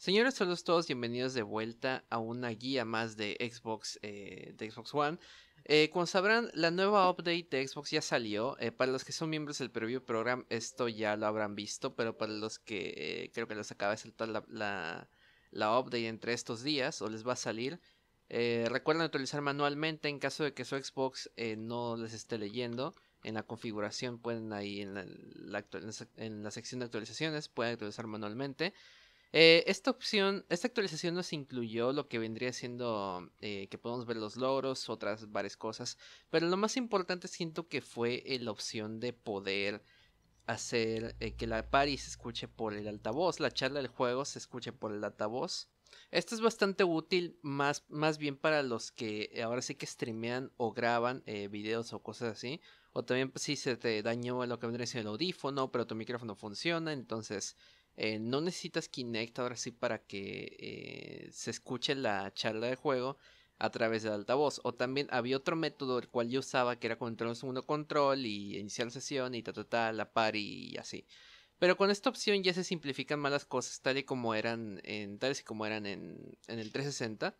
Señores, saludos todos bienvenidos de vuelta a una guía más de Xbox, eh, de Xbox One. Eh, como sabrán, la nueva update de Xbox ya salió. Eh, para los que son miembros del preview program, esto ya lo habrán visto, pero para los que creo que les acaba de saltar la, update entre estos días o les va a salir, recuerden actualizar manualmente en caso de que su Xbox no les esté leyendo. En la configuración pueden ahí en la, en la sección de actualizaciones, pueden actualizar manualmente. Eh, esta opción, esta actualización nos incluyó lo que vendría siendo eh, que podemos ver los logros, otras varias cosas, pero lo más importante siento que fue la opción de poder hacer eh, que la party se escuche por el altavoz, la charla del juego se escuche por el altavoz. Esto es bastante útil más, más bien para los que ahora sí que streamean o graban videos o cosas así. O también pues, si se te dañó lo que vendría siendo el audífono, pero tu micrófono funciona, entonces eh, no necesitas Kinect ahora sí para que eh, se escuche la charla de juego a través del altavoz. O también había otro método el cual yo usaba que era control segundo control y iniciar sesión y ta ta la par y así. Pero con esta opción ya se simplifican más las cosas tal y como eran en, y como eran en, el 360.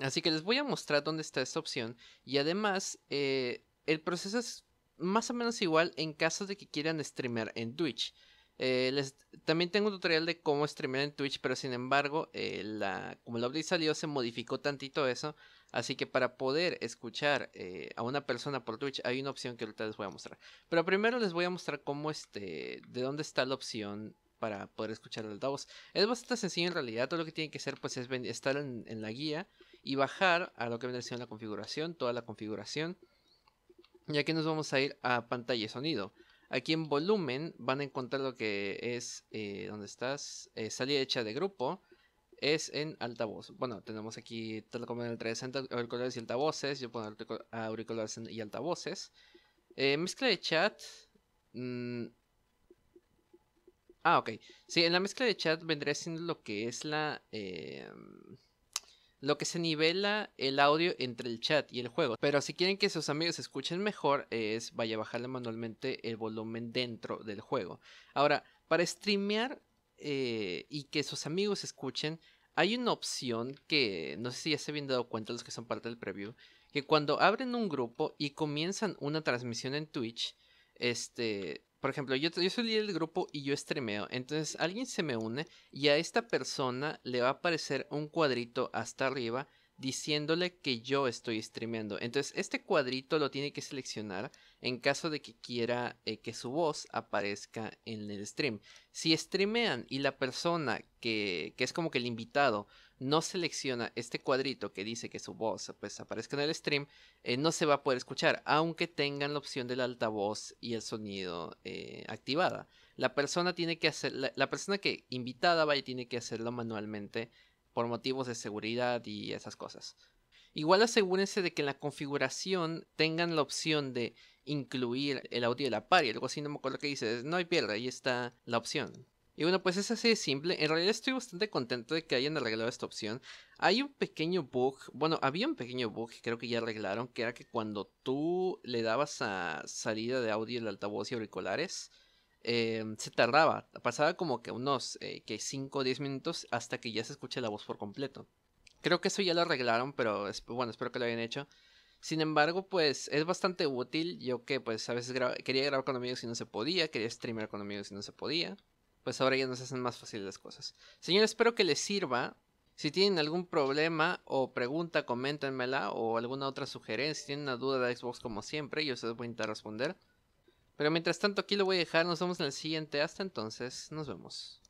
Así que les voy a mostrar dónde está esta opción. Y además, eh, el proceso es más o menos igual en caso de que quieran streamer en Twitch. Eh, les, también tengo un tutorial de cómo streamer en Twitch, pero sin embargo, eh, la, como el update salió, se modificó tantito eso. Así que para poder escuchar eh, a una persona por Twitch, hay una opción que ahorita les voy a mostrar. Pero primero les voy a mostrar cómo este, de dónde está la opción para poder escuchar el altavoz. Es bastante sencillo en realidad, todo lo que tiene que hacer pues es estar en, la guía y bajar a lo que viene siendo la configuración, toda la configuración. Y aquí nos vamos a ir a pantalla sonido. Aquí en volumen van a encontrar lo que es eh, donde estás, eh, salida hecha de grupo. Es en altavoz. Bueno, tenemos aquí como en el 300 auriculares y altavoces. Yo pongo auriculares y altavoces. Eh, mezcla de chat. Mm, ah, ok. Sí, en la mezcla de chat vendría siendo lo que es la lo que se nivela el audio entre el chat y el juego. Pero si quieren que sus amigos escuchen mejor, es vaya a bajarle manualmente el volumen dentro del juego. Ahora, para streamear eh, y que sus amigos escuchen, hay una opción que no sé si ya se habían dado cuenta los que son parte del preview, que cuando abren un grupo y comienzan una transmisión en Twitch, este por ejemplo, yo, yo soy líder del grupo y yo estremeo. Entonces alguien se me une y a esta persona le va a aparecer un cuadrito hasta arriba diciéndole que yo estoy streameando. Entonces este cuadrito lo tiene que seleccionar en caso de que quiera eh, que su voz aparezca en el stream. Si streamean y la persona que, es como que el invitado no selecciona este cuadrito que dice que su voz pues, aparezca en el stream, eh, no se va a poder escuchar, aunque tengan la opción del altavoz y el sonido eh, activada. La persona tiene que hacer, la, persona que invitada vaya tiene que hacerlo manualmente por motivos de seguridad y esas cosas. Igual asegúrense de que en la configuración tengan la opción de incluir el audio de la y algo así, no me acuerdo que dice, no hay pierde, ahí está la opción. Y bueno, pues es así de simple. En realidad estoy bastante contento de que hayan arreglado esta opción. Hay un pequeño bug, bueno, había un pequeño bug que creo que ya arreglaron, que era que cuando tú le dabas a salida de audio el altavoz y auriculares, em, se tardaba, pasaba como que unos 5 eh, o 10 minutos hasta que ya se escucha la voz por completo. Creo que eso ya lo arreglaron, pero bueno, espero que lo hayan hecho. Sin embargo, pues es bastante útil. Yo que pues a veces quería grabar con amigos y no se podía, quería streamer con amigos y no se podía. Pues ahora ya nos hacen más fáciles las cosas. Señores, espero que les sirva. Si tienen algún problema o pregunta, coméntenmela o alguna otra sugerencia. Si tienen una duda de Xbox como siempre, yo se los voy a intentar responder. Pero mientras tanto aquí lo voy a dejar, nos vemos en el siguiente. Hasta entonces, nos vemos.